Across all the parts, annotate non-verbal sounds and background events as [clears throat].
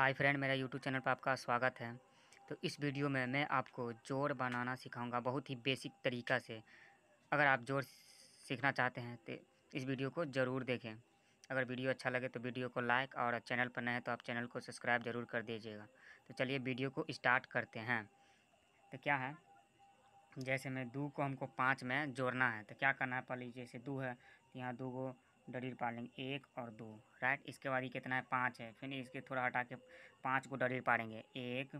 हाय friend मेरा YouTube channel पर आपका स्वागत है तो इस वीडियो में मैं आपको जोड़ बनाना सिखाऊंगा बहुत ही बेसिक तरीका से अगर आप जोड़ सीखना चाहते हैं तो इस वीडियो को ज़रूर देखें अगर वीडियो अच्छा लगे तो वीडियो को लाइक और चैनल पर नए तो आप चैनल को सब्सक्राइब जरूर कर दीजिएगा तो चलिए वीडियो को स्टार्ट करते हैं तो क्या है जैसे मैं दो को हमको पाँच में जोड़ना है तो क्या करना है पहले जैसे दो है तो यहाँ दो को पा पालेंगे एक और दो राइट इसके बाद ये कितना है पाँच है फिर इसके थोड़ा हटा के पाँच को डडील पालेंगे एक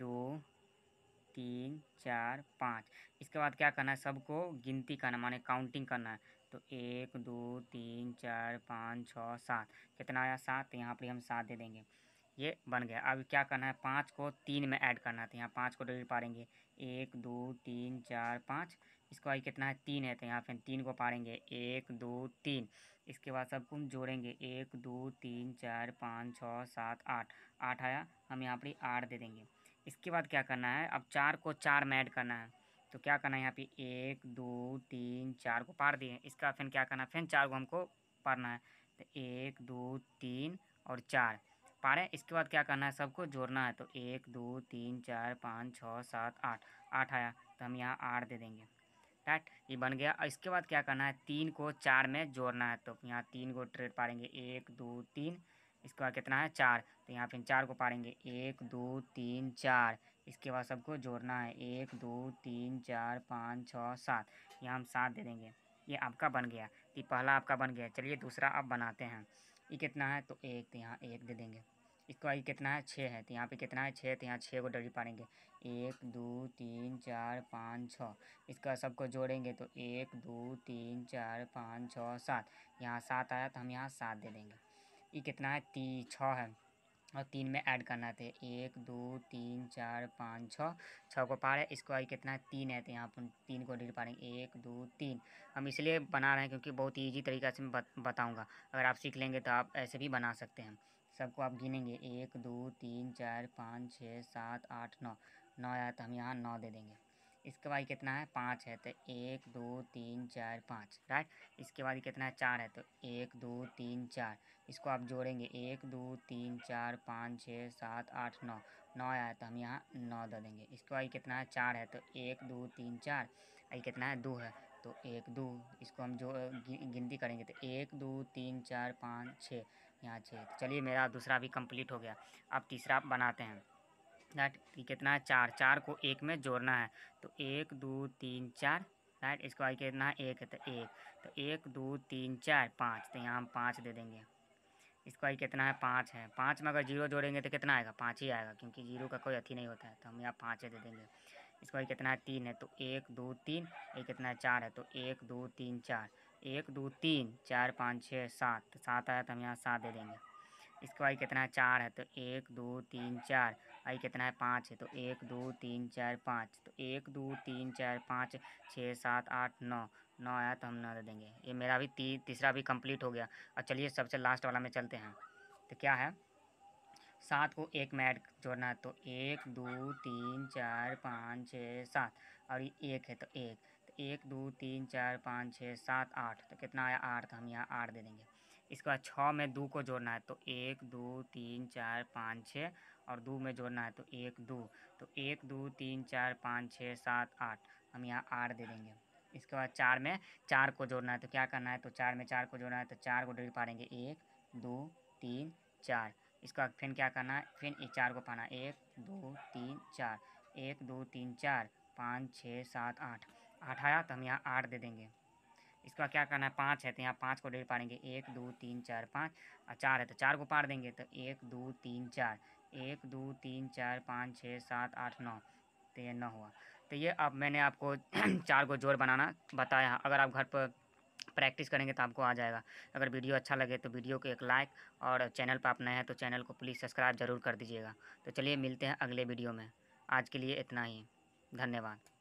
दो तीन चार पाँच इसके बाद क्या करना है सबको गिनती करना माने काउंटिंग करना है तो एक दो तीन चार पाँच छः सात कितना आया सात तो यहाँ पर हम सात दे देंगे ये बन गया अब क्या करना है पाँच को तीन में ऐड करना है तो यहाँ पाँच को डबल पारेंगे एक दो तीन चार पाँच इसको आई कितना है तीन है तो यहाँ पे तीन को पाड़ेंगे एक दो तीन इसके बाद सबको हम जोड़ेंगे एक दो तीन चार पाँच छः सात आठ आठ आया हम यहाँ पर आठ दे देंगे इसके बाद क्या करना है अब चार को चार में ऐड करना है तो क्या करना है यहाँ पे एक दो तीन चार को पार दिए इसका फिर क्या करना है फिर चार को हमको पारना है तो एक दो तीन और चार पारे इसके बाद क्या करना है सबको जोड़ना है तो एक दो तीन चार पाँच छः सात आठ आठ आया तो हम यहाँ आठ दे देंगे राइट ये बन गया इसके बाद क्या करना है तीन को चार में जोड़ना है तो यहाँ तीन को ट्रेड पारेंगे एक दो तीन इसके बाद कितना है चार तो यहाँ पे चार को पारेंगे एक दो तीन चार इसके बाद सबको जोड़ना है एक दो तीन चार पाँच छः सात यहाँ हम सात दे देंगे ये आपका बन गया ये पहला आपका बन गया चलिए दूसरा आप बनाते हैं ये कितना है तो एक तो यहाँ एक दे देंगे इक्वाई तो कितना है छः है तो यहाँ पे कितना है छः तो यहाँ छः को डरी पाएंगे एक दो तीन चार पाँच छः इसका सबको जोड़ेंगे तो एक दो तीन चार पाँच छः सात यहाँ सात आया तो हम यहाँ सात दे देंगे ये कितना है ती छः है और तीन में ऐड करना थे एक दो तीन चार पाँच छः छः को पार है इसको आई कितना है तीन है तो यहाँ पर तीन को ढील पाएंगे एक दो तीन हम इसलिए बना रहे हैं क्योंकि बहुत ईजी तरीका से मैं बताऊँगा अगर आप सीख लेंगे तो आप ऐसे भी बना सकते हैं सबको आप गिनेंगे एक दो तीन चार पाँच छः सात आठ नौ नौ आया तो हम यहाँ नौ दे देंगे इसके बाद कितना है पाँच है तो एक दो तीन चार पाँच राइट इसके बाद कितना है चार है तो एक दो तीन चार इसको आप जोड़ेंगे एक दो तीन चार पाँच छः सात आठ नौ नौ आया तो हम यहाँ नौ दे देंगे इसके बाद कितना है चार है तो एक दो तीन चार ये कितना है दो है तो एक दो इसको हम जो गिनती करेंगे तो एक दो तीन चार पाँच छः यहाँ छः तो चलिए मेरा दूसरा भी कंप्लीट हो गया अब तीसरा बनाते हैं राइट कितना है चार चार को एक में जोड़ना है तो एक दो तीन चार राइट इसके बाद कितना है एक तो एक तो एक दो तीन चार पाँच तो यहाँ हम पाँच दे देंगे इसका बाद कितना है पाँच है पाँच में अगर जीरो जोड़ेंगे तो कितना आएगा पाँच ही आएगा क्योंकि जीरो का कोई अथी नहीं होता है तो हम यहाँ पाँच दे देंगे इसका बाद कितना है तीन है तो एक दो तीन एक कितना है चार है तो एक दो तीन चार एक दो तीन चार पाँच छः सात सात आया तो हम यहाँ सात दे देंगे इसको आई कितना है चार है तो एक दो तीन चार आई कितना है पाँच है तो एक दो तीन चार पाँच तो एक दो तीन चार पाँच छः सात आठ नौ नौ आया तो हम नौ दे देंगे ये मेरा भी ती, तीसरा भी कंप्लीट हो गया और चलिए सबसे लास्ट वाला में चलते हैं तो क्या है सात को एक में ऐड जोड़ना है तो एक दो तीन चार पाँच छः सात और ये एक है तो एक तो एक दो तीन चार पाँच छः सात आठ तो कितना आया आठ तो हम यहाँ आठ दे देंगे इसके बाद छः में दो को जोड़ना है तो एक दो तीन चार पाँच छः और दो में जोड़ना है तो एक दो तो एक दो तीन चार पाँच छः सात आठ हम यहाँ आठ दे देंगे इसके बाद चार में चार को जोड़ना है तो क्या करना है तो चार में चार को जोड़ना है तो चार को डेढ़ पाड़ेंगे एक दो तीन चार इसके बाद फिर क्या करना है फिर एक चार को पाना एक दो तीन चार एक दो तीन चार पाँच छः सात आठ आठ आया तो हम यहाँ आठ दे देंगे इसका क्या करना है पाँच है तो यहाँ पाँच को डेढ़ पाड़ेंगे एक दो तीन चार पाँच और चार है तो चार को पाड़ देंगे तो एक दो तीन चार एक दो तीन चार पाँच छः सात आठ नौ तो ये नौ हुआ तो ये अब मैंने आपको [clears throat] चार को जोड़ बनाना बताया अगर आप घर पर प्रैक्टिस करेंगे तो आपको आ जाएगा अगर वीडियो अच्छा लगे तो वीडियो को एक लाइक और चैनल पर आप नए हैं तो चैनल को प्लीज़ सब्सक्राइब ज़रूर कर दीजिएगा तो चलिए मिलते हैं अगले वीडियो में आज के लिए इतना ही धन्यवाद